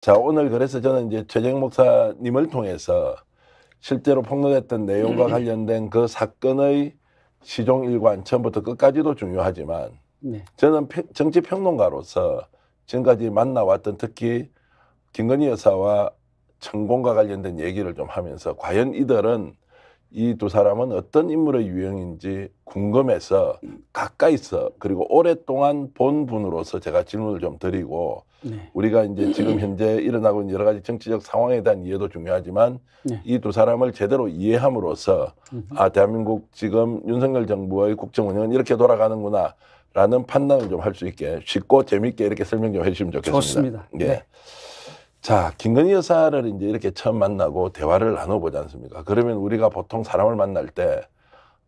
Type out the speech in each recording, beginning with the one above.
자, 오늘 그래서 저는 이제 최정 목사님을 통해서 실제로 폭로됐던 내용과 네. 관련된 그 사건의 시종 일관 처음부터 끝까지도 중요하지만 네. 저는 정치 평론가로서 지금까지 만나왔던 특히 김건희 여사와 천공과 관련된 얘기를 좀 하면서 과연 이들은 이 두 사람은 어떤 인물의 유형인지 궁금해서 가까이서 그리고 오랫동안 본 분으로서 제가 질문을 좀 드리고 네. 우리가 이제 지금 현재 일어나고 있는 여러 가지 정치적 상황에 대한 이해도 중요하지만 네. 이두 사람을 제대로 이해함으로써 아 대한민국 지금 윤석열 정부의 국정 운영은 이렇게 돌아가는구나. 라는 판단을 좀 할 수 있게 쉽고 재미있게 이렇게 설명 좀 해주시면 좋겠습니다. 좋습니다. 예. 네. 자, 김건희 여사를 이제 이렇게 처음 만나고 대화를 나눠보지 않습니까? 그러면 우리가 보통 사람을 만날 때,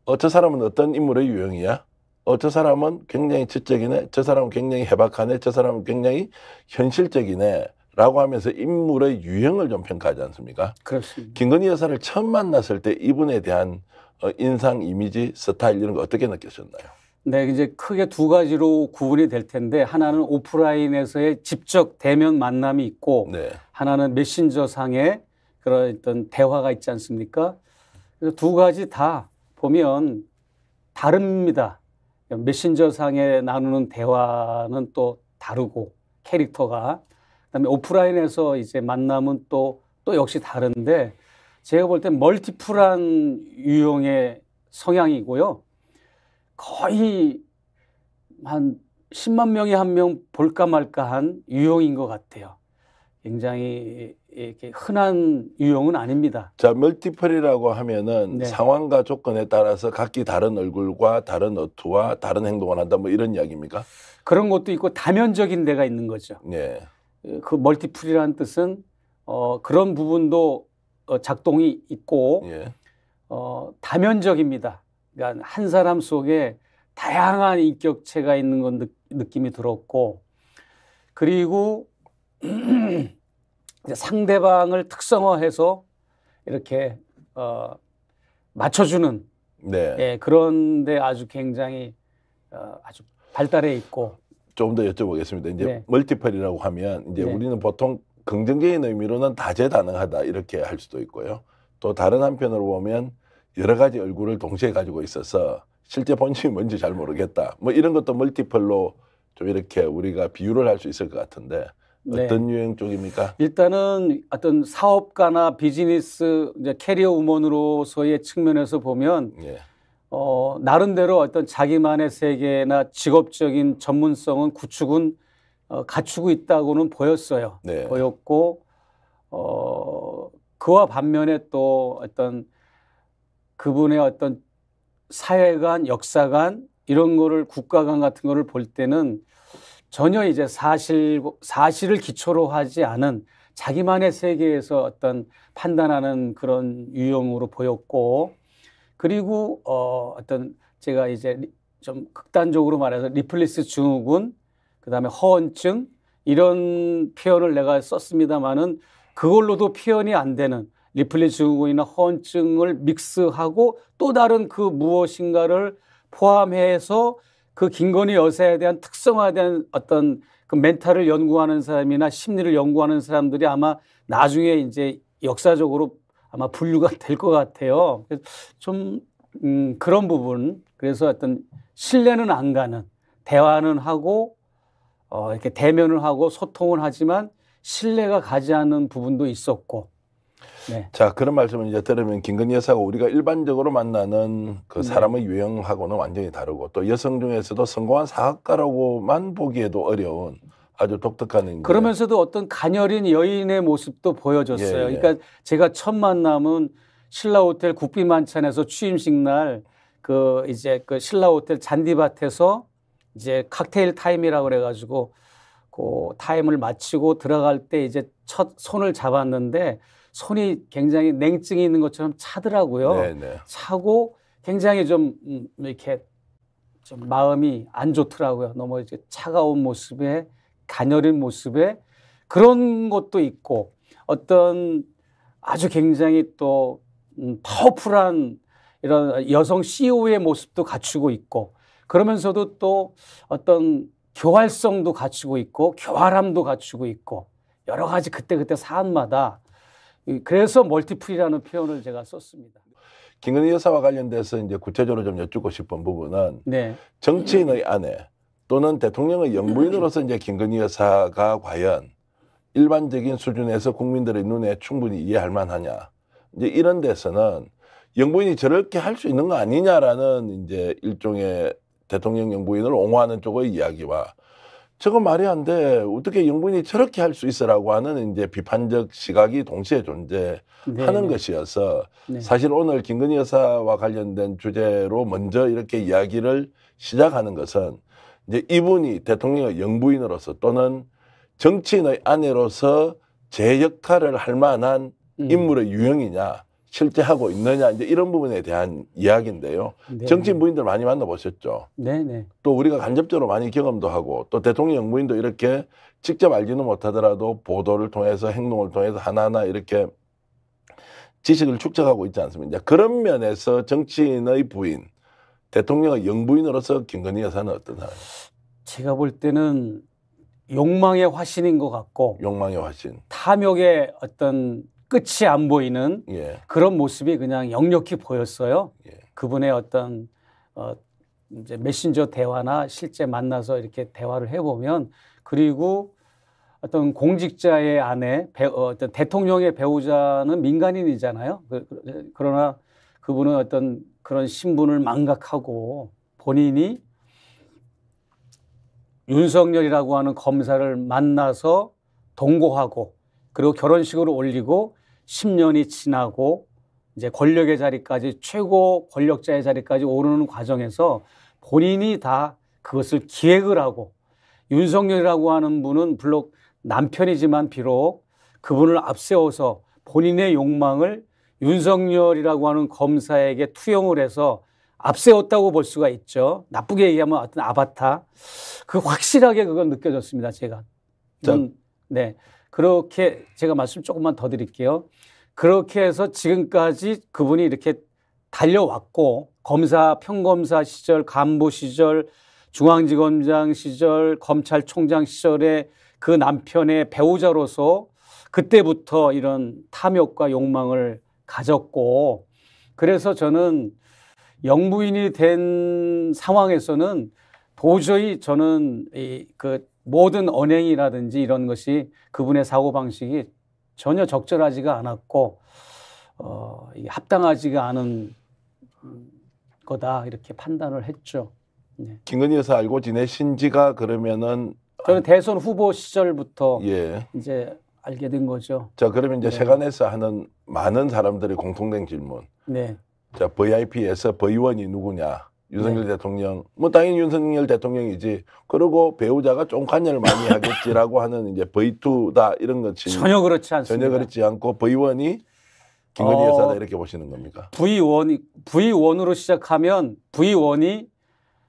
어, 저 사람은 어떤 인물의 유형이야? 어, 저 사람은 굉장히 지적이네. 저 사람은 굉장히 해박하네. 저 사람은 굉장히 현실적이네. 라고 하면서 인물의 유형을 좀 평가하지 않습니까? 그렇습니다. 김건희 여사를 처음 만났을 때 이분에 대한 어, 인상, 이미지, 스타일 이런 거 어떻게 느끼셨나요? 네, 이제 크게 두 가지로 구분이 될 텐데 하나는 오프라인에서의 직접 대면 만남이 있고 네. 하나는 메신저 상의 그런 어떤 대화가 있지 않습니까? 그래서 두 가지 다 보면 다릅니다. 메신저상에 나누는 대화는 또 다르고 캐릭터가 그다음에 오프라인에서 이제 만남은 또또 역시 다른데 제가 볼 때 멀티플한 유형의 성향이고요. 거의 한 10만 명이 한 명 볼까 말까 한 유형인 것 같아요. 굉장히 이렇게 흔한 유형은 아닙니다. 자, 멀티플이라고 하면은 네. 상황과 조건에 따라서 각기 다른 얼굴과 다른 어투와 다른 행동을 한다 뭐 이런 이야기입니까? 그런 것도 있고 다면적인 데가 있는 거죠. 네. 그 멀티플이라는 뜻은 어, 그런 부분도 어, 작동이 있고 네. 어, 다면적입니다. 그러니까 한 사람 속에 다양한 인격체가 있는 건 느, 느낌이 들었고 그리고 상대방을 특성화해서 이렇게 어, 맞춰주는 네. 예, 그런데 아주 굉장히 어, 아주 발달해 있고 조금 더 여쭤보겠습니다. 이제 네. 멀티플이라고 하면 이제 네. 우리는 보통 긍정적인 의미로는 다재다능하다 이렇게 할 수도 있고요. 또 다른 한편으로 보면 여러 가지 얼굴을 동시에 가지고 있어서 실제 본질이 뭔지 잘 모르겠다. 뭐 이런 것도 멀티플로 좀 이렇게 우리가 비유를 할 수 있을 것 같은데 네. 어떤 네. 유행 쪽입니까? 일단은 어떤 사업가나 비즈니스 이제 캐리어 우먼으로서의 측면에서 보면 예. 어, 나름대로 어떤 자기만의 세계나 직업적인 전문성은 구축은 어, 갖추고 있다고는 보였어요. 네. 보였고 어, 그와 반면에 또 어떤 그분의 어떤 사회관, 역사관 이런 거를 국가관 같은 거를 볼 때는 전혀 이제 사실, 사실을 기초로 하지 않은 자기만의 세계에서 어떤 판단하는 그런 유형으로 보였고, 그리고 어, 어떤 제가 이제 좀 극단적으로 말해서 리플리스 증후군, 그 다음에 허언증, 이런 표현을 내가 썼습니다만은 그걸로도 표현이 안 되는 리플리스 증후군이나 허언증을 믹스하고 또 다른 그 무엇인가를 포함해서 그 김건희 여사에 대한 특성화에 대한 어떤 그 멘탈을 연구하는 사람이나 심리를 연구하는 사람들이 아마 나중에 이제 역사적으로 아마 분류가 될 것 같아요. 좀 음, 그런 부분 그래서 어떤 신뢰는 안 가는 대화는 하고 어, 이렇게 대면을 하고 소통을 하지만 신뢰가 가지 않는 부분도 있었고 네. 자 그런 말씀을 이제 들으면 김건희 여사가 우리가 일반적으로 만나는 그 네. 사람의 네. 유형하고는 완전히 다르고 또 여성 중에서도 성공한 사학가라고만 보기에도 어려운 아주 독특한 그러면서도 어떤 가녀린 여인의 모습도 보여줬어요. 예, 예. 그러니까 제가 첫 만남은 신라 호텔 국비 만찬에서 취임식 날 그 이제 그 신라 호텔 잔디밭에서 이제 칵테일 타임이라고 그래가지고 그 타임을 마치고 들어갈 때 이제 첫 손을 잡았는데 손이 굉장히 냉증이 있는 것처럼 차더라고요. 네네. 네. 차고 굉장히 좀 음, 이렇게 좀 마음이 안 좋더라고요. 너무 이제 차가운 모습에 가녀린 모습에 그런 것도 있고 어떤 아주 굉장히 또 음, 파워풀한 이런 여성 CEO의 모습도 갖추고 있고 그러면서도 또 어떤 교활성도 갖추고 있고 교활함도 갖추고 있고 여러 가지 그때그때 사안마다 그래서 멀티플이라는 표현을 제가 썼습니다. 김건희 여사와 관련돼서 이제 구체적으로 좀 여쭙고 싶은 부분은 네. 정치인의 아내 또는 대통령의 영부인으로서 이제 김건희 여사가 과연 일반적인 수준에서 국민들의 눈에 충분히 이해할 만하냐. 이제 이런 데서는 영부인이 저렇게 할 수 있는 거 아니냐라는 이제 일종의 대통령 영부인을 옹호하는 쪽의 이야기와 저건 말이 안 돼. 어떻게 영부인이 저렇게 할 수 있어라고 하는 이제 비판적 시각이 동시에 존재하는 네, 네. 것이어서 네. 사실 오늘 김건희 여사와 관련된 주제로 먼저 이렇게 이야기를 시작하는 것은 이제 이분이 대통령의 영부인으로서 또는 정치인의 아내로서 제 역할을 할 만한 음. 인물의 유형이냐 실제 하고 있느냐 이제 이런 부분에 대한 이야기인데요. 네. 정치인 부인들 많이 만나보셨죠. 네네. 네. 또 우리가 간접적으로 많이 경험도 하고 또 대통령 부인도 이렇게 직접 알지는 못하더라도 보도를 통해서 행동을 통해서 하나하나 이렇게 지식을 축적하고 있지 않습니까? 그런 면에서 정치인의 부인, 대통령의 영부인으로서 김건희 여사는 어떤 사람이에요? 제가 볼 때는 욕망의 화신인 것 같고 욕망의 화신 탐욕의 어떤 끝이 안 보이는 예. 그런 모습이 그냥 역력히 보였어요. 예. 그분의 어떤 어 이제 메신저 대화나 실제 만나서 이렇게 대화를 해보면 그리고 어떤 공직자의 아내, 배, 어, 어떤 대통령의 배우자는 민간인이잖아요. 그, 그 러나 그분은 어떤 그런 신분을 망각하고 본인이 윤석열이라고 하는 검사를 만나서 동거하고 그리고 결혼식으 올리고 10년이 지나고 이제 권력의 자리까지 최고 권력자의 자리까지 오르는 과정에서 본인이 다 그것을 기획을 하고 윤석열이라고 하는 분은 물론 남편이지만 비록 그분을 앞세워서 본인의 욕망을 윤석열이라고 하는 검사에게 투영을 해서 앞세웠다고 볼 수가 있죠. 나쁘게 얘기하면 어떤 아바타. 그 확실하게 그건 느껴졌습니다, 제가. 전, 네. 그렇게 제가 말씀 조금만 더 드릴게요. 그렇게 해서 지금까지 그분이 이렇게 달려왔고 검사 평검사 시절 간부 시절 중앙지검장 시절 검찰총장 시절에 그 남편의 배우자로서 그때부터 이런 탐욕과 욕망을 가졌고 그래서 저는 영부인이 된 상황에서는 도저히 저는 이그 모든 언행이라든지 이런 것이 그분의 사고방식이 전혀 적절하지가 않았고 어, 합당하지가 않은 음, 거다 이렇게 판단을 했죠. 네. 김건희 여사 알고 지내신 지가 그러면은 저는 대선 후보 시절부터 예. 이제 알게 된 거죠. 자 그러면 이제 네. 세간에서 하는 많은 사람들이 공통된 질문. 네. 자 VIP에서 V원이 누구냐? 윤석열 네. 대통령 뭐 당연히 윤석열 대통령이지 그리고 배우자가 좀 관여를 많이 하겠지라고 하는 이제 버이투다 이런 것이 전혀 그렇지 않습니다. 전혀 그렇지 않고 버이원이 김건희 어, 여사다 이렇게 보시는 겁니까? V1이 V1으로 시작하면 V1이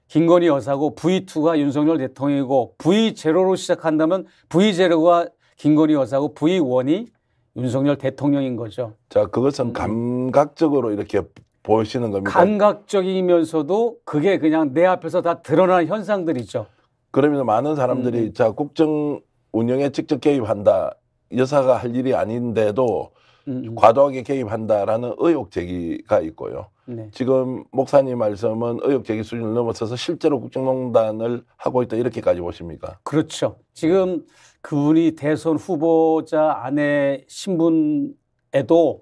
김건희 여사고 V2가 윤석열 대통령이고 V0로 시작한다면 V0가 김건희 여사고 V1이 윤석열 대통령인 거죠. 자, 그것은 음. 감각적으로 이렇게 보시는 겁니다. 감각적이면서도 그게 그냥 내 앞에서 다드러나 현상들이죠. 그러면 많은 사람들이 음. 자 국정 운영에 직접 개입한다. 여사가 할 일이 아닌데도 음, 음. 과도하게 개입한다라는 의혹 제기가 있고요. 네. 지금 목사님 말씀은 의혹 제기 수준을 넘어서서 실제로 국정농단을 하고 있다 이렇게까지 보십니까? 그렇죠. 지금 그분이 대선 후보자 아내 신분에도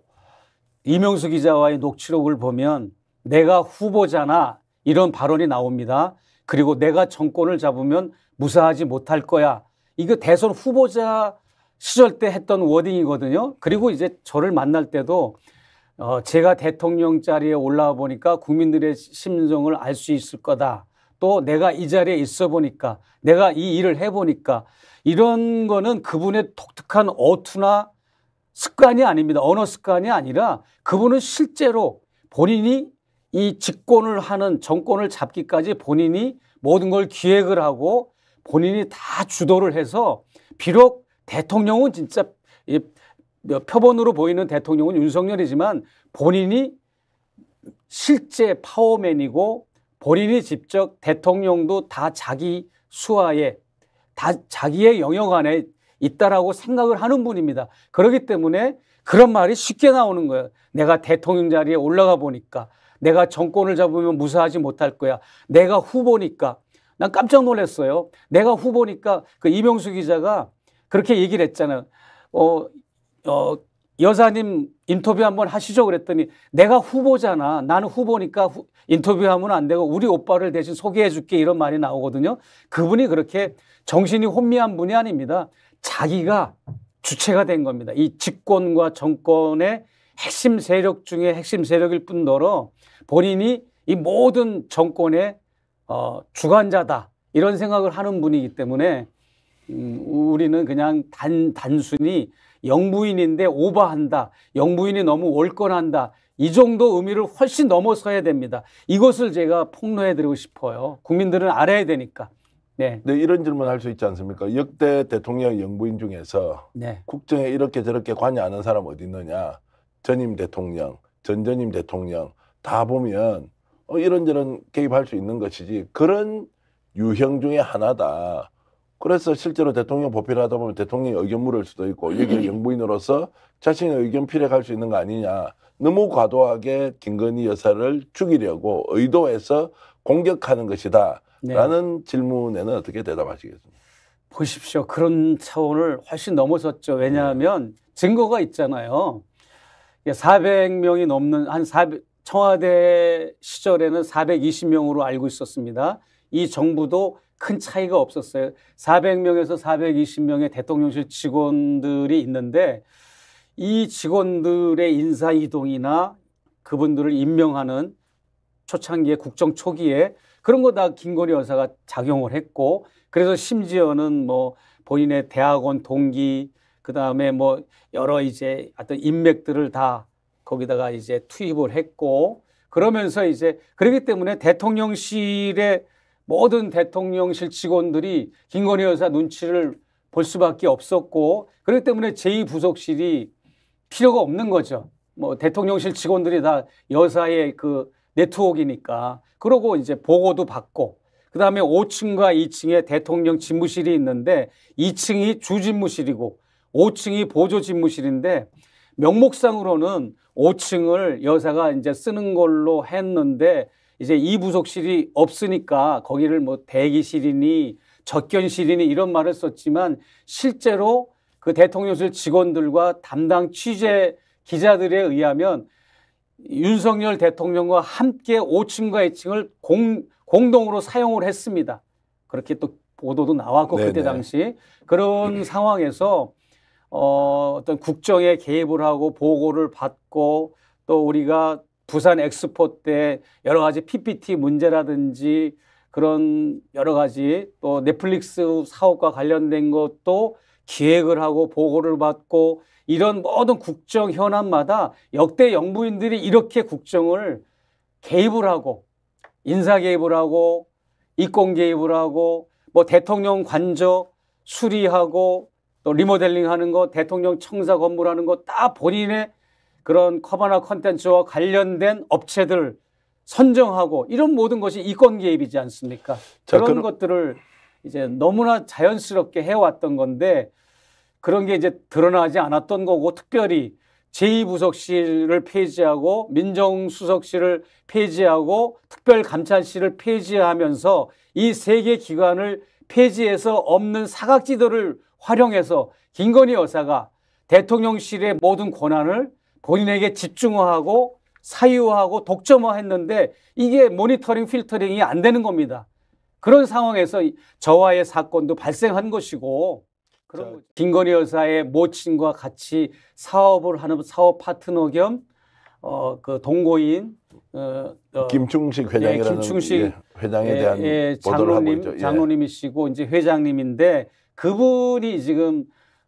이명수 기자와의 녹취록을 보면 내가 후보잖아 이런 발언이 나옵니다. 그리고 내가 정권을 잡으면 무사하지 못할 거야. 이거 대선 후보자 시절 때 했던 워딩이거든요. 그리고 이제 저를 만날 때도 어, 제가 대통령 자리에 올라와 보니까 국민들의 심정을 알 수 있을 거다. 또 내가 이 자리에 있어 보니까 내가 이 일을 해 보니까 이런 거는 그분의 독특한 어투나 습관이 아닙니다. 언어 습관이 아니라 그분은 실제로 본인이 이 집권을 하는 정권을 잡기까지 본인이 모든 걸 기획을 하고 본인이 다 주도를 해서 비록 대통령은 진짜 표본으로 보이는 대통령은 윤석열이지만 본인이 실제 파워맨이고 본인이 직접 대통령도 다 자기 수하에 다 자기의 영역 안에 있다라고 생각을 하는 분입니다. 그렇기 때문에 그런 말이 쉽게 나오는 거예요. 내가 대통령 자리에 올라가 보니까 내가 정권을 잡으면 무사하지 못할 거야. 내가 후보니까 난 깜짝 놀랐어요. 내가 후보니까 그 이명수 기자가 그렇게 얘기를 했잖아요. 어, 어, 여사님 인터뷰 한번 하시죠 그랬더니 내가 후보잖아. 나는 후보니까 후, 인터뷰하면 안 되고 우리 오빠를 대신 소개해 줄게 이런 말이 나오거든요. 그분이 그렇게 정신이 혼미한 분이 아닙니다. 자기가 주체가 된 겁니다. 이 집권과 정권의 핵심 세력 중에 핵심 세력일 뿐더러 본인이 이 모든 정권의 어, 주관자다 이런 생각을 하는 분이기 때문에 음, 우리는 그냥 단 단순히 영부인인데 오버한다 영부인이 너무 월권한다 이 정도 의미를 훨씬 넘어서야 됩니다. 이것을 제가 폭로해드리고 싶어요. 국민들은 알아야 되니까. 네. 근데 네, 이런 질문 할 수 있지 않습니까? 역대 대통령 영부인 중에서 네. 국정에 이렇게 저렇게 관여 안한 사람 어디 있느냐? 전임 대통령, 전전임 대통령 다 보면 어, 이런저런 개입할 수 있는 것이지 그런 유형 중의 하나다. 그래서 실제로 대통령 보필을 하다 보면 대통령이 의견 물을 수도 있고 여기 영부인으로서 자신의 의견 피력할 수 있는 거 아니냐. 너무 과도하게 김건희 여사를 죽이려고 의도해서 공격하는 것이다. 네. 라는 질문에는 어떻게 대답하시겠습니까? 보십시오. 그런 차원을 훨씬 넘어섰죠. 왜냐하면 네. 증거가 있잖아요. 400명이 넘는 한 400, 청와대 시절에는 420명으로 알고 있었습니다. 이 정부도 큰 차이가 없었어요. 400명에서 420명의 대통령실 직원들이 있는데 이 직원들의 인사 이동이나 그분들을 임명하는 초창기에 국정 초기에 그런 거 다 김건희 여사가 작용을 했고 그래서 심지어는 뭐 본인의 대학원 동기 그다음에 뭐 여러 이제 어떤 인맥들을 다 거기다가 이제 투입을 했고 그러면서 이제 그러기 때문에 대통령실의 모든 대통령실 직원들이 김건희 여사 눈치를 볼 수밖에 없었고 그렇기 때문에 제2부속실이 필요가 없는 거죠. 뭐 대통령실 직원들이 다 여사의 그 네트워크니까. 그러고 이제 보고도 받고 그 다음에 5층과 2층에 대통령 집무실이 있는데 2층이 주집무실이고 5층이 보조 집무실인데 명목상으로는 5층을 여사가 이제 쓰는 걸로 했는데 이제 이 부속실이 없으니까 거기를 뭐 대기실이니 적견실이니 이런 말을 썼지만 실제로 그 대통령실 직원들과 담당 취재 기자들에 의하면 윤석열 대통령과 함께 5층과 2층을 공, 공동으로 사용을 했습니다. 그렇게 또 보도도 나왔고 네네. 그때 당시 그런 네. 상황에서 어, 어떤 국정에 개입을 하고 보고를 받고 또 우리가 부산 엑스포 때 여러 가지 PPT 문제라든지 그런 여러 가지 또 넷플릭스 사업과 관련된 것도 기획을 하고 보고를 받고 이런 모든 국정 현안마다 역대 영부인들이 이렇게 국정을 개입을 하고 인사 개입을 하고 이권 개입을 하고 뭐 대통령 관저 수리하고 또 리모델링 하는 거 대통령 청사 건물하는 거 다 본인의 그런 커버나 컨텐츠와 관련된 업체들 선정하고 이런 모든 것이 이권 개입이지 않습니까? 자, 그런 그럼... 것들을 이제 너무나 자연스럽게 해왔던 건데 그런 게 이제 드러나지 않았던 거고 특별히 제2부속실을 폐지하고 민정수석실을 폐지하고 특별감찰실을 폐지하면서 이 세 개 기관을 폐지해서 없는 사각지도를 활용해서 김건희 여사가 대통령실의 모든 권한을 본인에게 집중화하고 사유화하고 독점화했는데 이게 모니터링 필터링이 안 되는 겁니다. 그런 상황에서 저와의 사건도 발생한 것이고 그런 거죠. 김건희 여사의 모친과 같이 사업을 하는 사업 파트너 겸 어, 그 동고인 어, 어, 김충식 회장이라는 예, 김충식 예, 회장에 대한 예, 장로님 예. 장로님이시고 이제 회장님인데 그분이 지금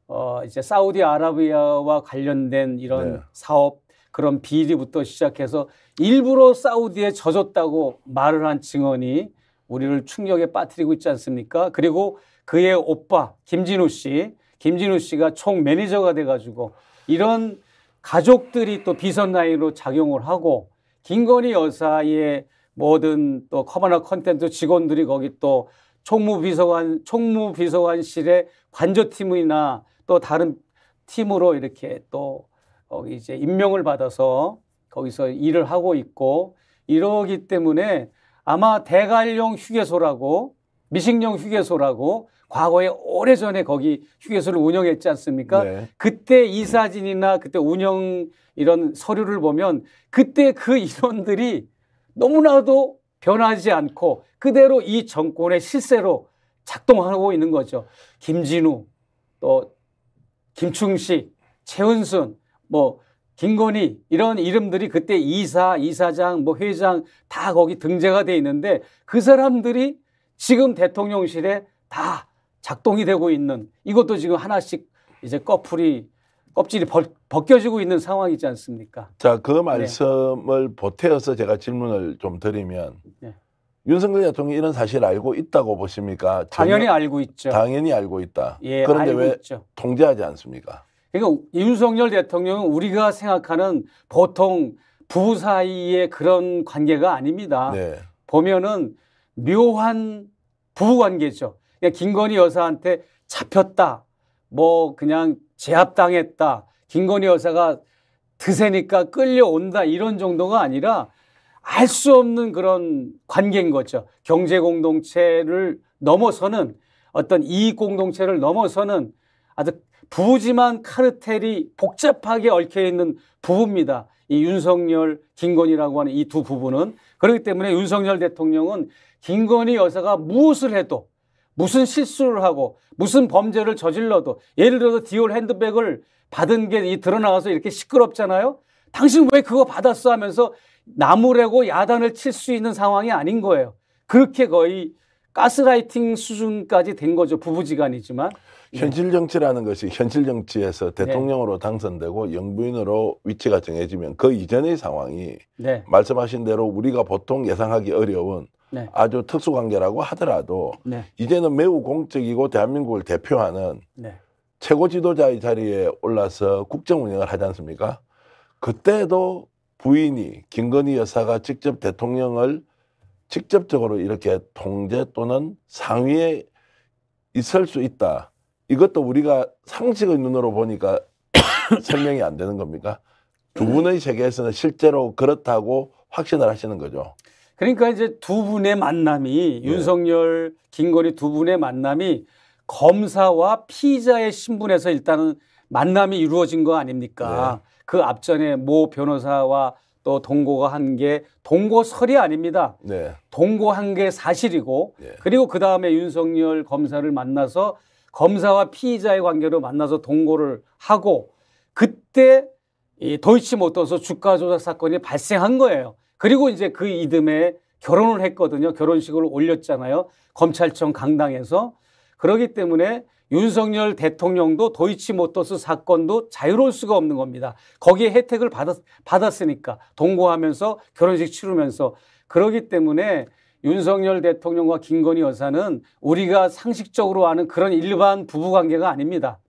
어, 이제 사우디아라비아와 관련된 이런 네. 사업 그런 비리부터 시작해서 일부러 사우디에 젖었다고 말을 한 증언이 우리를 충격에 빠뜨리고 있지 않습니까? 그리고 그의 오빠 김진우 씨, 김진우 씨가 총 매니저가 돼가지고 이런 가족들이 또 비선 라인으로 작용을 하고 김건희 여사의 모든 또커버나 컨텐츠 직원들이 거기 또 총무비서관 총무비서관실의 관저팀이나 또 다른 팀으로 이렇게 또 거기 이제 임명을 받아서 거기서 일을 하고 있고 이러기 때문에 아마 대관령 휴게소라고 미식령 휴게소라고 과거에 오래전에 거기 휴게소를 운영했지 않습니까? 네. 그때 이 사진이나 그때 운영 이런 서류를 보면 그때 그 인원들이 너무나도 변하지 않고 그대로 이 정권의 실세로 작동하고 있는 거죠. 김진우, 또 김충식, 최은순, 뭐 김건희 이런 이름들이 그때 이사, 이사장, 뭐 회장 다 거기 등재가 돼 있는데 그 사람들이 지금 대통령실에 다 작동이 되고 있는 이것도 지금 하나씩 이제 꺼풀이 껍질이 벗, 벗겨지고 있는 상황이지 않습니까? 자, 그 네. 말씀을 네. 보태어서 제가 질문을 좀 드리면 네. 윤석열 대통령이 이런 사실 알고 있다고 보십니까? 당연히 전혀, 알고 있죠. 당연히 알고 있다. 예, 그런데 알고 왜 있죠. 통제하지 않습니까? 그러니까 윤석열 대통령은 우리가 생각하는 보통 부부 사이의 그런 관계가 아닙니다. 네. 보면은 묘한 부부관계죠. 그냥 김건희 여사한테 잡혔다. 뭐 그냥 제압당했다. 김건희 여사가 드세니까 끌려온다. 이런 정도가 아니라 알 수 없는 그런 관계인 거죠. 경제 공동체를 넘어서는 어떤 이익 공동체를 넘어서는 아주 부부지만 카르텔이 복잡하게 얽혀 있는 부부입니다. 이 윤석열, 김건희라고 하는 이 두 부부는 그렇기 때문에 윤석열 대통령은 김건희 여사가 무엇을 해도 무슨 실수를 하고 무슨 범죄를 저질러도 예를 들어서 디올 핸드백을 받은 게 드러나와서 이렇게 시끄럽잖아요. 당신 왜 그거 받았어 하면서 나무래고 야단을 칠 수 있는 상황이 아닌 거예요. 그렇게 거의 가스라이팅 수준까지 된 거죠. 부부지간이지만. 예. 현실 정치라는 것이 현실 정치에서 네. 대통령으로 네. 당선되고 영부인으로 위치가 정해지면 그 이전의 상황이 네. 말씀하신 대로 우리가 보통 예상하기 어려운 네. 아주 특수관계라고 하더라도 네. 이제는 매우 공적이고 대한민국을 대표하는 네. 최고 지도자의 자리에 올라서 국정 운영을 하지 않습니까? 그때도 부인이 김건희 여사가 직접 대통령을 직접적으로 이렇게 통제 또는 상위에 있을 수 있다. 이것도 우리가 상식의 눈으로 보니까 설명이 안 되는 겁니까? 두 분의 세계에서는 실제로 그렇다고 확신을 하시는 거죠. 그러니까 이제 두 분의 만남이 예. 윤석열, 김건희 두 분의 만남이 검사와 피의자의 신분에서 일단은 만남이 이루어진 거 아닙니까? 예. 그 앞전에 모 변호사와 또 동고가 한 게 동고설이 아닙니다. 네. 동고한 게 사실이고 네. 그리고 그 다음에 윤석열 검사를 만나서 검사와 피의자의 관계로 만나서 동고를 하고 그때 이 도이치모터스 주가 조작 사건이 발생한 거예요. 그리고 이제 그 이듬해 결혼을 했거든요. 결혼식을 올렸잖아요. 검찰청 강당에서. 그러기 때문에 윤석열 대통령도 도이치모터스 사건도 자유로울 수가 없는 겁니다. 거기에 혜택을 받았, 받았으니까 동거하면서 결혼식 치르면서 그러기 때문에 윤석열 대통령과 김건희 여사는 우리가 상식적으로 아는 그런 일반 부부 관계가 아닙니다.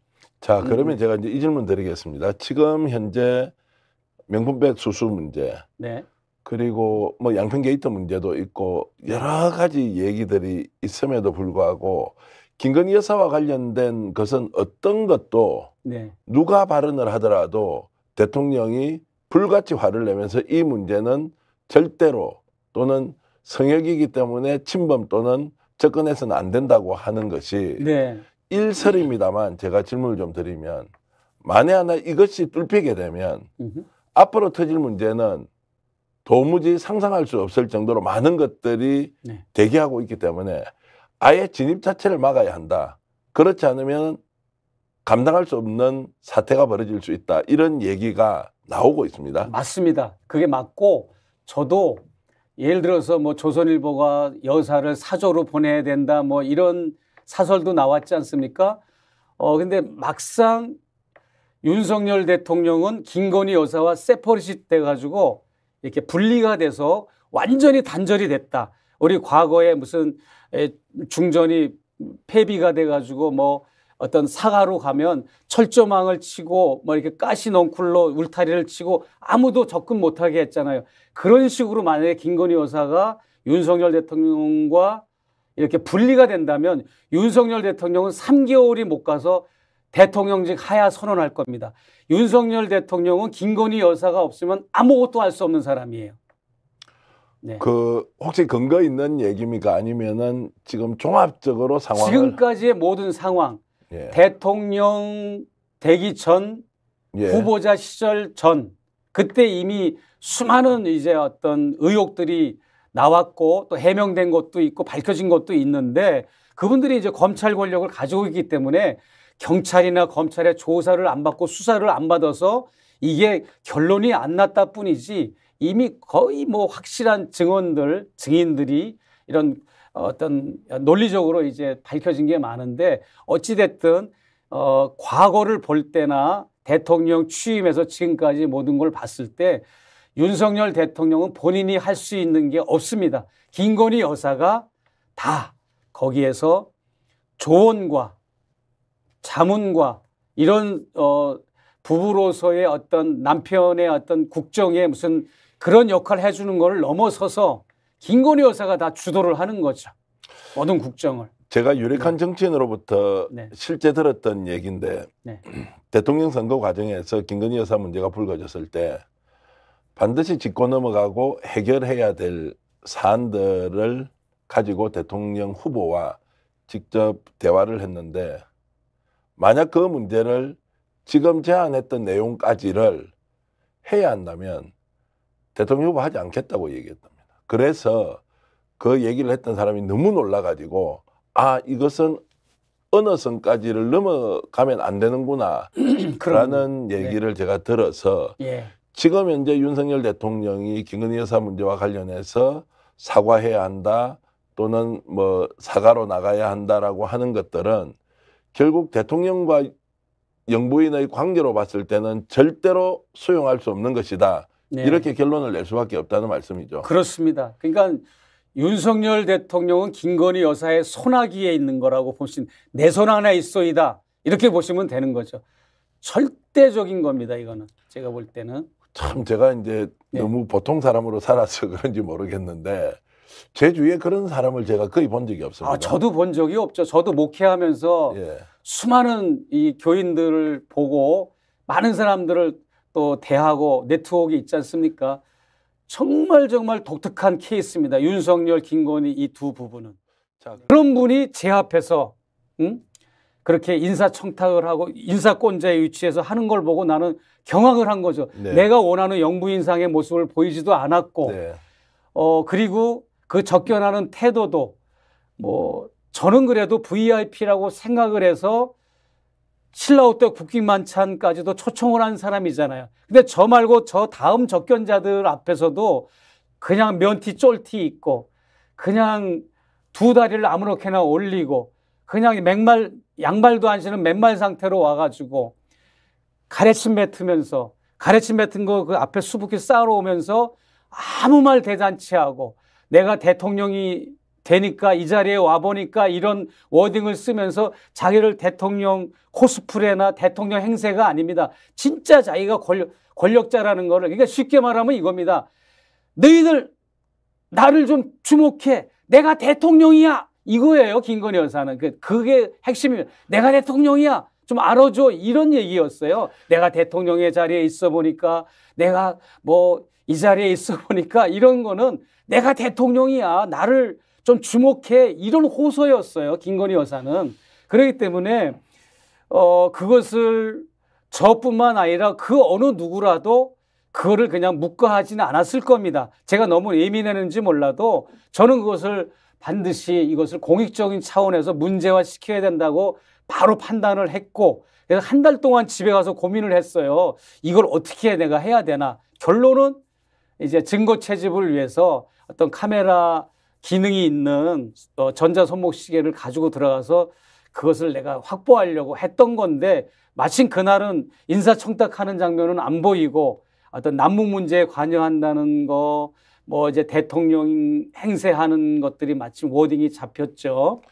자, 음. 그러면 음. 제가 이제 이 질문 드리겠습니다. 지금 현재 명품백 수수 문제, 네. 그리고 뭐 양평 게이트 문제도 있고 여러 가지 얘기들이 있음에도 불구하고 김건희 여사와 관련된 것은 어떤 것도 네. 누가 발언을 하더라도 대통령이 불같이 화를 내면서 이 문제는 절대로 또는 성역이기 때문에 침범 또는 접근해서는 안 된다고 하는 것이 네. 일설입니다만 제가 질문을 좀 드리면 만에 하나 이것이 뚫히게 되면 으흠. 앞으로 터질 문제는 도무지 상상할 수 없을 정도로 많은 것들이 네. 대기하고 있기 때문에 아예 진입 자체를 막아야 한다. 그렇지 않으면 감당할 수 없는 사태가 벌어질 수 있다. 이런 얘기가 나오고 있습니다. 맞습니다. 그게 맞고 저도 예를 들어서 뭐 조선일보가 여사를 사조로 보내야 된다 뭐 이런 사설도 나왔지 않습니까? 어 근데 막상 윤석열 대통령은 김건희 여사와 세퍼리시 돼 가지고 이렇게 분리가 돼서 완전히 단절이 됐다. 우리 과거에 무슨 중전이 폐비가 돼가지고 뭐 어떤 사가로 가면 철조망을 치고 뭐 이렇게 가시넝쿨로 울타리를 치고 아무도 접근 못하게 했잖아요. 그런 식으로 만약에 김건희 여사가 윤석열 대통령과 이렇게 분리가 된다면 윤석열 대통령은 3개월이 못 가서 대통령직 하야 선언할 겁니다. 윤석열 대통령은 김건희 여사가 없으면 아무것도 할 수 없는 사람이에요. 네. 그 혹시 근거 있는 얘기입니까? 아니면은 지금 종합적으로 상황 지금까지의 모든 상황 예. 대통령 되기 전 예. 후보자 시절 전 그때 이미 수많은 이제 어떤 의혹들이 나왔고 또 해명된 것도 있고 밝혀진 것도 있는데 그분들이 이제 검찰 권력을 가지고 있기 때문에 경찰이나 검찰의 조사를 안 받고 수사를 안 받아서 이게 결론이 안 났다 뿐이지 이미 거의 뭐 확실한 증언들, 증인들이 이런 어떤 논리적으로 이제 밝혀진 게 많은데 어찌됐든 어, 과거를 볼 때나 대통령 취임에서 지금까지 모든 걸 봤을 때 윤석열 대통령은 본인이 할 수 있는 게 없습니다. 김건희 여사가 다 거기에서 조언과 자문과 이런 어 부부로서의 어떤 남편의 어떤 국정에 무슨 그런 역할을 해주는 걸 넘어서서 김건희 여사가 다 주도를 하는 거죠. 모든 국정을. 제가 유력한 네. 정치인으로부터 네. 실제 들었던 얘기인데 네. 대통령 선거 과정에서 김건희 여사 문제가 불거졌을 때 반드시 짚고 넘어가고 해결해야 될 사안들을 가지고 대통령 후보와 직접 대화를 했는데 만약 그 문제를 지금 제안했던 내용까지를 해야 한다면 대통령 후보 하지 않겠다고 얘기했답니다. 그래서 그 얘기를 했던 사람이 너무 놀라가지고 아 이것은 어느 선까지를 넘어가면 안 되는구나 라는 네. 얘기를 네. 제가 들어서 예. 지금 현재 윤석열 대통령이 김건희 여사 문제와 관련해서 사과해야 한다 또는 뭐 사과로 나가야 한다라고 하는 것들은 결국 대통령과 영부인의 관계로 봤을 때는 절대로 수용할 수 없는 것이다. 네. 이렇게 결론을 낼 수밖에 없다는 말씀이죠. 그렇습니다. 그러니까 윤석열 대통령은 김건희 여사의 소나기에 있는 거라고 보시내손 안에 있어이다 이렇게 보시면 되는 거죠. 절대적인 겁니다. 이거는 제가 볼 때는 참 제가 이제 네. 너무 보통 사람으로 살아서 그런지 모르겠는데 제 주위에 그런 사람을 제가 거의 본 적이 아, 없습니다. 아, 저도 본 적이 없죠. 저도 목회하면서 예. 수많은 이 교인들을 보고 많은 사람들을 또 대하고 네트워크 있지 않습니까? 정말 정말 독특한 케이스입니다. 윤석열, 김건희 이 두 부부는. 자, 그 그런 분이 제 앞에서 응? 그렇게 인사청탁을 하고 인사권자의 위치에서 하는 걸 보고 나는 경악을 한 거죠. 네. 내가 원하는 영부인상의 모습을 보이지도 않았고, 네. 어, 그리고 그 접견하는 태도도 뭐 저는 그래도 VIP라고 생각을 해서 신라호 때 국빈 만찬까지도 초청을 한 사람이잖아요. 근데 저 말고 저 다음 접견자들 앞에서도 그냥 면티 쫄티 있고 그냥 두 다리를 아무렇게나 올리고 그냥 맨말 양말도 안 신은 맨말 상태로 와가지고 가래침 뱉으면서 가래침 뱉은 거 그 앞에 수북히 쌓아오면서 아무 말 대잔치하고 내가 대통령이 되니까 이 자리에 와보니까 이런 워딩을 쓰면서 자기를 대통령 코스프레나 대통령 행세가 아닙니다. 진짜 자기가 권력, 권력자라는 거를. 그러니까 쉽게 말하면 이겁니다. 너희들 나를 좀 주목해. 내가 대통령이야. 이거예요. 김건희 여사는. 그, 그게 핵심입니다. 내가 대통령이야. 좀 알아줘. 이런 얘기였어요. 내가 대통령의 자리에 있어 보니까 내가 뭐 이 자리에 있어 보니까 이런 거는 내가 대통령이야. 나를 좀 주목해. 이런 호소였어요. 김건희 여사는. 그렇기 때문에 어, 그것을 저뿐만 아니라 그 어느 누구라도 그거를 그냥 묵과하지는 않았을 겁니다. 제가 너무 예민했는지 몰라도 저는 그것을 반드시 이것을 공익적인 차원에서 문제화 시켜야 된다고 바로 판단을 했고 그래서 한 달 동안 집에 가서 고민을 했어요. 이걸 어떻게 내가 해야 되나. 결론은 이제 증거 채집을 위해서 어떤 카메라 기능이 있는 어, 전자 손목시계를 가지고 들어가서 그것을 내가 확보하려고 했던 건데 마침 그날은 인사청탁하는 장면은 안 보이고 어떤 남북 문제에 관여한다는 거, 뭐 이제 대통령 행세하는 것들이 마침 워딩이 잡혔죠.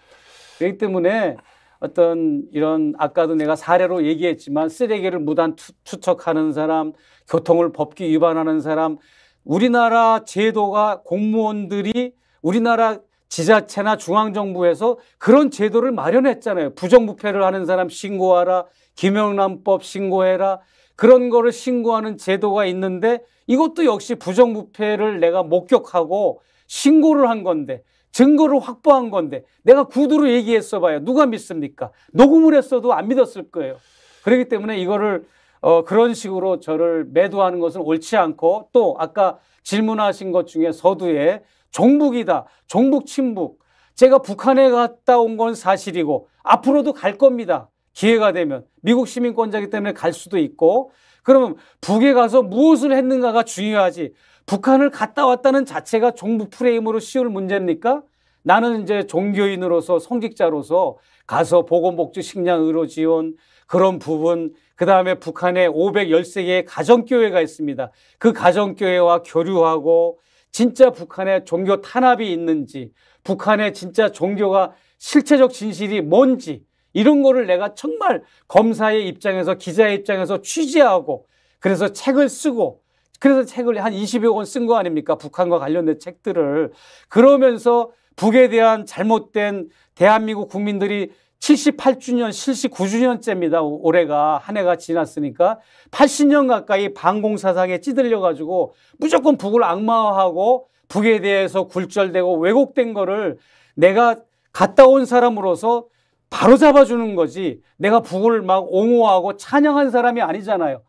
그렇기 때문에 어떤 이런 아까도 내가 사례로 얘기했지만 쓰레기를 무단 투, 투척하는 사람, 교통을 법규 위반하는 사람, 우리나라 제도가 공무원들이 우리나라 지자체나 중앙정부에서 그런 제도를 마련했잖아요. 부정부패를 하는 사람 신고하라, 김영란법 신고해라, 그런 거를 신고하는 제도가 있는데 이것도 역시 부정부패를 내가 목격하고 신고를 한 건데 증거를 확보한 건데 내가 구두로 얘기했어봐요. 누가 믿습니까? 녹음을 했어도 안 믿었을 거예요. 그렇기 때문에 이거를 어, 그런 식으로 저를 매도하는 것은 옳지 않고 또 아까 질문하신 것 중에 서두에 종북이다, 종북 침북. 제가 북한에 갔다 온 건 사실이고 앞으로도 갈 겁니다. 기회가 되면 미국 시민권자기 이 때문에 갈 수도 있고 그러면 북에 가서 무엇을 했는가가 중요하지 북한을 갔다 왔다는 자체가 종북 프레임으로 씌울 문제입니까? 나는 이제 종교인으로서 성직자로서 가서 보건복지 식량 의료 지원 그런 부분 그다음에 북한에 513개의 가정교회가 있습니다. 그 가정교회와 교류하고 진짜 북한에 종교 탄압이 있는지 북한에 진짜 종교가 실체적 진실이 뭔지 이런 거를 내가 정말 검사의 입장에서 기자의 입장에서 취재하고 그래서 책을 쓰고 그래서 책을 한 20여 권 쓴 거 아닙니까? 북한과 관련된 책들을. 그러면서 북에 대한 잘못된 대한민국 국민들이 78주년, 7 9주년째입니다. 올해가 한 해가 지났으니까 80년 가까이 반공 사상에 찌들려 가지고 무조건 북을 악마화하고 북에 대해서 굴절되고 왜곡된 거를 내가 갔다 온 사람으로서 바로 잡아주는 거지 내가 북을 막 옹호하고 찬양한 사람이 아니잖아요.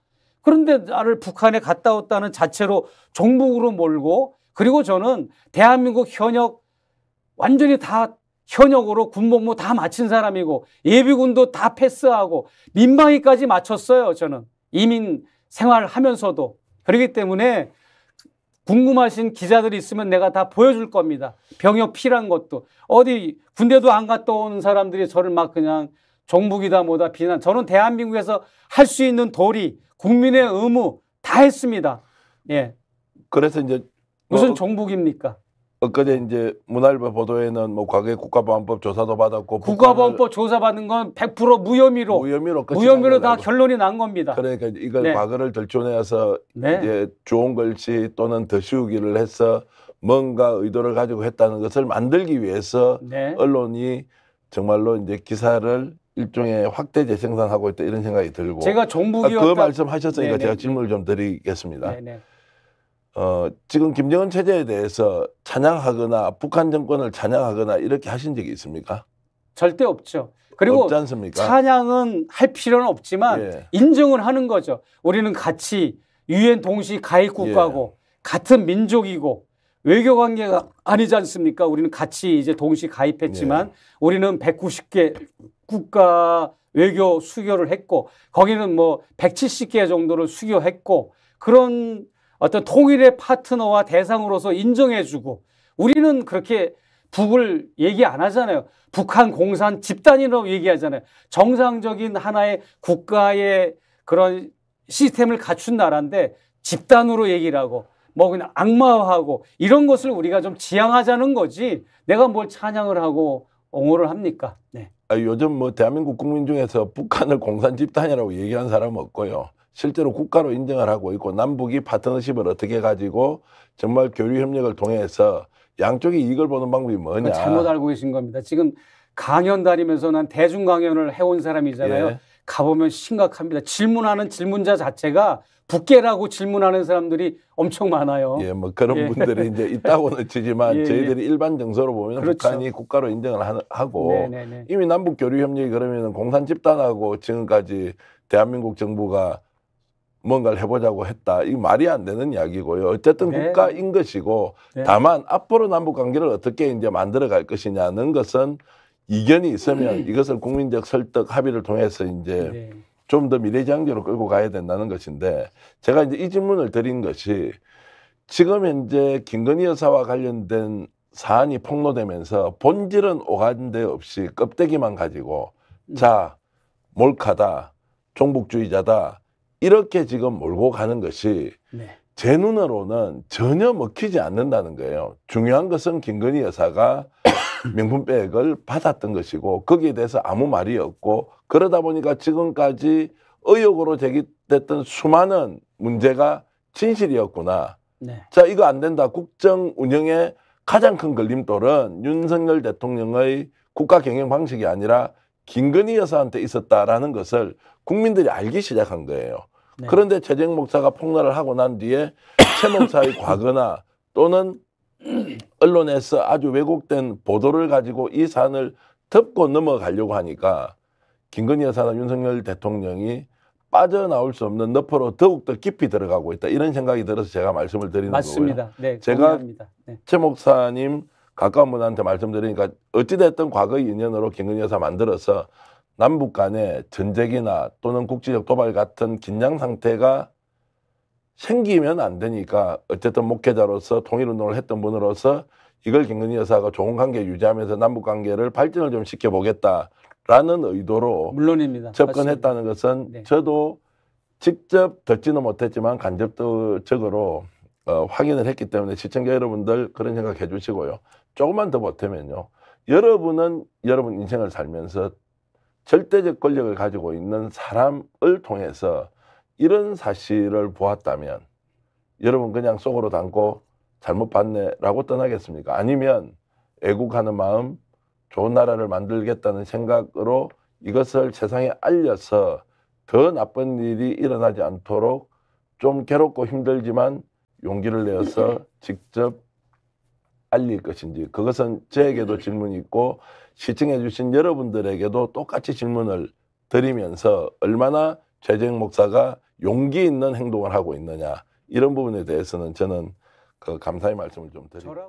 그런데 나를 북한에 갔다 왔다는 자체로 종북으로 몰고 그리고 저는 대한민국 현역 완전히 다 현역으로 군복무 다 마친 사람이고 예비군도 다 패스하고 민방위까지 마쳤어요 저는 이민 생활 하면서도 그러기 때문에 궁금하신 기자들이 있으면 내가 다 보여줄 겁니다 병역 피란 것도 어디 군대도 안 갔다 온 사람들이 저를 막 그냥 종북이다 뭐다 비난 저는 대한민국에서 할 수 있는 도리 국민의 의무 다 했습니다. 예. 그래서 이제 무슨 어, 정북입니까? 엊그제 이제 문화일보 보도에는 뭐 과거에 국가보안법 조사도 받았고 국가보안법 조사받은 건 100% 무혐의로 무혐의로 무혐의로 다 결론이 난 겁니다. 그러니까 이걸 네. 과거를 들춰내서 네. 이제 좋은 글씨 또는 더씌우기를 해서 뭔가 의도를 가지고 했다는 것을 만들기 위해서 네. 언론이 정말로 이제 기사를 일종의 확대 재생산하고 있다 이런 생각이 들고 제가 정부 기업 아, 그 말씀하셨으니까 네네. 제가 질문을 좀 드리겠습니다. 네네. 어, 지금 김정은 체제에 대해서 찬양하거나 북한 정권을 찬양하거나 이렇게 하신 적이 있습니까? 절대 없죠. 그리고 찬양은 할 필요는 없지만 예. 인정은 하는 거죠. 우리는 같이 유엔 동시 가입 국가고 예. 같은 민족이고 외교 관계가 아니지 않습니까? 우리는 같이 이제 동시 가입했지만 예. 우리는 190개 국가 외교 수교를 했고 거기는 뭐 170개 정도를 수교했고 그런 어떤 통일의 파트너와 대상으로서 인정해주고 우리는 그렇게 북을 얘기 안 하잖아요. 북한 공산 집단이라고 얘기하잖아요. 정상적인 하나의 국가의 그런 시스템을 갖춘 나라인데 집단으로 얘기를 하고 뭐 그냥 악마화하고 이런 것을 우리가 좀 지향하자는 거지 내가 뭘 찬양을 하고 옹호를 합니까? 네. 아, 요즘 뭐 대한민국 국민 중에서 북한을 공산 집단이라고 얘기한 사람 없고요. 실제로 국가로 인정을 하고 있고 남북이 파트너십을 어떻게 가지고 정말 교류 협력을 통해서 양쪽이 이익을 보는 방법이 뭐냐. 잘못 알고 계신 겁니다. 지금 강연 다니면서 난 대중 강연을 해온 사람이잖아요. 예. 가보면 심각합니다. 질문하는 질문자 자체가 북계라고 질문하는 사람들이 엄청 많아요. 예, 뭐 그런 예. 분들이 이제 있다고는 치지만 예, 예. 저희들이 예. 일반 정서로 보면 그렇죠. 북한이 국가로 인정을 하고 네네네. 네, 네. 이미 남북 교류 협력이 그러면 공산 집단하고 지금까지 대한민국 정부가 뭔가를 해보자고 했다. 이 말이 안 되는 이야기고요. 어쨌든 네. 국가인 것이고 네. 다만 앞으로 남북 관계를 어떻게 이제 만들어갈 것이냐는 것은 이견이 있으면 음. 이것을 국민적 설득 합의를 통해서 이제 네. 좀더 미래장향로 끌고 가야 된다는 것인데 제가 이제 이 질문을 드린 것이 지금 현재 김건희 여사와 관련된 사안이 폭로되면서 본질은 오간데 없이 껍데기만 가지고 음. 자 몰카다 종북주의자다 이렇게 지금 몰고 가는 것이 네. 제 눈으로는 전혀 먹히지 않는다는 거예요. 중요한 것은 김건희 여사가 명품백을 받았던 것이고 거기에 대해서 아무 말이 없고 그러다 보니까 지금까지 의혹으로 제기됐던 수많은 문제가 진실이었구나. 네. 자 이거 안 된다. 국정 운영의 가장 큰 걸림돌은 윤석열 대통령의 국가 경영 방식이 아니라 김건희 여사한테 있었다라는 것을 국민들이 알기 시작한 거예요. 네. 그런데 최재형 목사가 폭로를 하고 난 뒤에 최 목사의 과거나 또는 언론에서 아주 왜곡된 보도를 가지고 이 사안을 덮고 넘어가려고 하니까 김건희 여사나 윤석열 대통령이 빠져나올 수 없는 너퍼로 더욱더 깊이 들어가고 있다. 이런 생각이 들어서 제가 말씀을 드리는 맞습니다. 거고요. 네, 제가 네. 최 목사님 가까운 분한테 말씀드리니까 어찌됐든 과거의 인연으로 김건희 여사 만들어서 남북 간의 전쟁이나 또는 국제적 도발 같은 긴장 상태가 생기면 안 되니까 어쨌든 목회자로서 통일운동을 했던 분으로서 이걸 김건희 여사가 좋은 관계 유지하면서 남북 관계를 발전을 좀 시켜보겠다라는 의도로 물론입니다. 접근했다는 맞습니다. 것은 네. 저도 직접 듣지는 못했지만 간접적으로 어, 확인을 했기 때문에 시청자 여러분들 그런 생각해 주시고요. 조금만 더 보태면요. 여러분은 여러분 인생을 살면서 절대적 권력을 가지고 있는 사람을 통해서 이런 사실을 보았다면 여러분 그냥 속으로 담고 잘못 봤네라고 떠나겠습니까? 아니면 애국하는 마음, 좋은 나라를 만들겠다는 생각으로 이것을 세상에 알려서 더 나쁜 일이 일어나지 않도록 좀 괴롭고 힘들지만 용기를 내어서 직접 알릴 것인지 그것은 저에게도 질문이 있고 시청해 주신 여러분들에게도 똑같이 질문을 드리면서 얼마나 최재형 목사가 용기 있는 행동을 하고 있느냐 이런 부분에 대해서는 저는 그 감사의 말씀을 좀 드립니다.